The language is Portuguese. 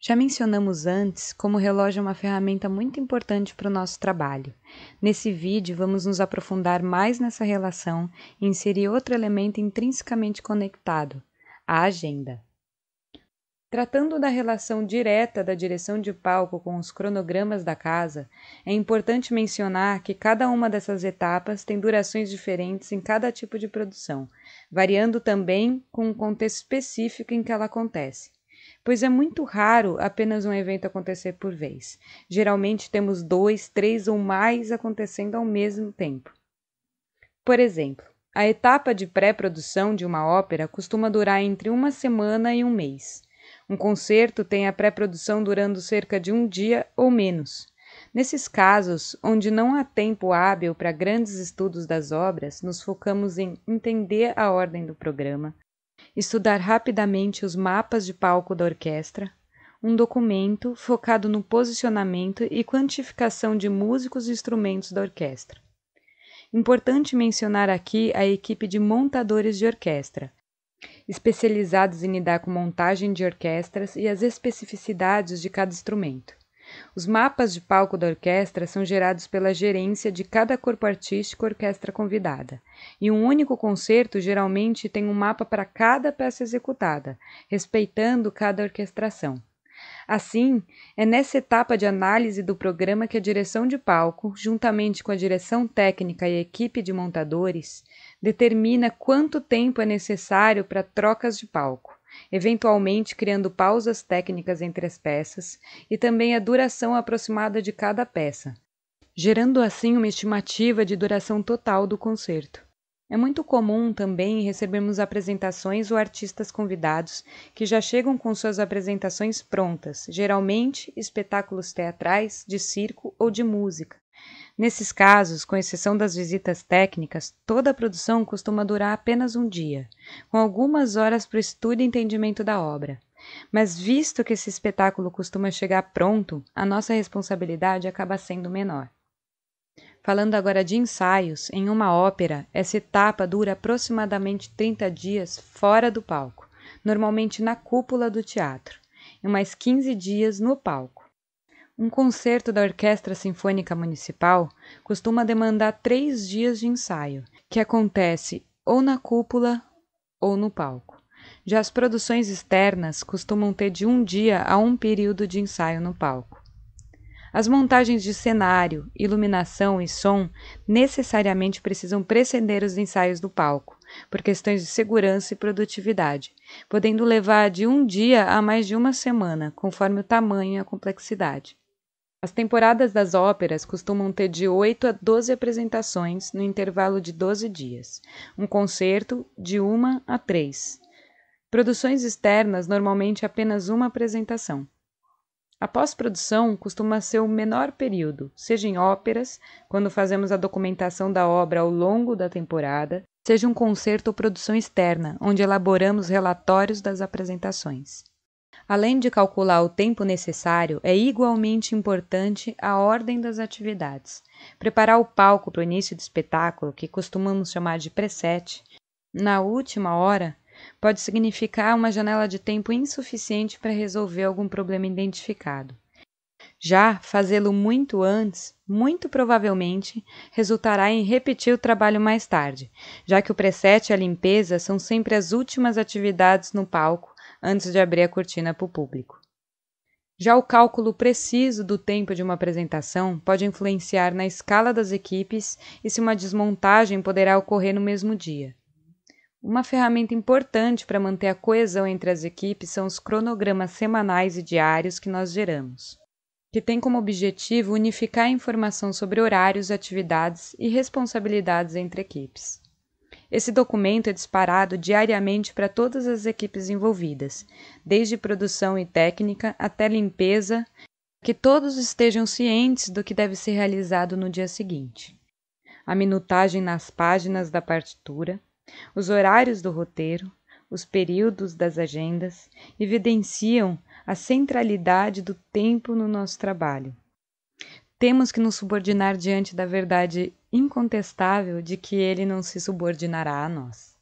Já mencionamos antes como o relógio é uma ferramenta muito importante para o nosso trabalho. Nesse vídeo, vamos nos aprofundar mais nessa relação e inserir outro elemento intrinsecamente conectado, a agenda. Tratando da relação direta da direção de palco com os cronogramas da casa, é importante mencionar que cada uma dessas etapas tem durações diferentes em cada tipo de produção, variando também com o contexto específico em que ela acontece pois é muito raro apenas um evento acontecer por vez. Geralmente temos dois, três ou mais acontecendo ao mesmo tempo. Por exemplo, a etapa de pré-produção de uma ópera costuma durar entre uma semana e um mês. Um concerto tem a pré-produção durando cerca de um dia ou menos. Nesses casos, onde não há tempo hábil para grandes estudos das obras, nos focamos em entender a ordem do programa, estudar rapidamente os mapas de palco da orquestra, um documento focado no posicionamento e quantificação de músicos e instrumentos da orquestra. Importante mencionar aqui a equipe de montadores de orquestra, especializados em lidar com montagem de orquestras e as especificidades de cada instrumento. Os mapas de palco da orquestra são gerados pela gerência de cada corpo artístico orquestra convidada, e um único concerto geralmente tem um mapa para cada peça executada, respeitando cada orquestração. Assim, é nessa etapa de análise do programa que a direção de palco, juntamente com a direção técnica e equipe de montadores, determina quanto tempo é necessário para trocas de palco eventualmente criando pausas técnicas entre as peças e também a duração aproximada de cada peça, gerando assim uma estimativa de duração total do concerto. É muito comum também recebermos apresentações ou artistas convidados que já chegam com suas apresentações prontas, geralmente espetáculos teatrais, de circo ou de música. Nesses casos, com exceção das visitas técnicas, toda a produção costuma durar apenas um dia, com algumas horas para o estudo e entendimento da obra. Mas visto que esse espetáculo costuma chegar pronto, a nossa responsabilidade acaba sendo menor. Falando agora de ensaios, em uma ópera, essa etapa dura aproximadamente 30 dias fora do palco, normalmente na cúpula do teatro, e mais 15 dias no palco. Um concerto da Orquestra Sinfônica Municipal costuma demandar três dias de ensaio, que acontece ou na cúpula ou no palco. Já as produções externas costumam ter de um dia a um período de ensaio no palco. As montagens de cenário, iluminação e som necessariamente precisam preceder os ensaios do palco, por questões de segurança e produtividade, podendo levar de um dia a mais de uma semana, conforme o tamanho e a complexidade. As temporadas das óperas costumam ter de 8 a 12 apresentações no intervalo de 12 dias, um concerto de uma a três. Produções externas, normalmente apenas uma apresentação. A pós-produção costuma ser o menor período, seja em óperas, quando fazemos a documentação da obra ao longo da temporada, seja um concerto ou produção externa, onde elaboramos relatórios das apresentações. Além de calcular o tempo necessário, é igualmente importante a ordem das atividades. Preparar o palco para o início do espetáculo, que costumamos chamar de preset, na última hora, pode significar uma janela de tempo insuficiente para resolver algum problema identificado. Já fazê-lo muito antes, muito provavelmente, resultará em repetir o trabalho mais tarde, já que o preset e a limpeza são sempre as últimas atividades no palco antes de abrir a cortina para o público. Já o cálculo preciso do tempo de uma apresentação pode influenciar na escala das equipes e se uma desmontagem poderá ocorrer no mesmo dia. Uma ferramenta importante para manter a coesão entre as equipes são os cronogramas semanais e diários que nós geramos, que tem como objetivo unificar a informação sobre horários, atividades e responsabilidades entre equipes. Esse documento é disparado diariamente para todas as equipes envolvidas, desde produção e técnica até limpeza, que todos estejam cientes do que deve ser realizado no dia seguinte. A minutagem nas páginas da partitura, os horários do roteiro, os períodos das agendas evidenciam a centralidade do tempo no nosso trabalho. Temos que nos subordinar diante da verdade incontestável de que ele não se subordinará a nós.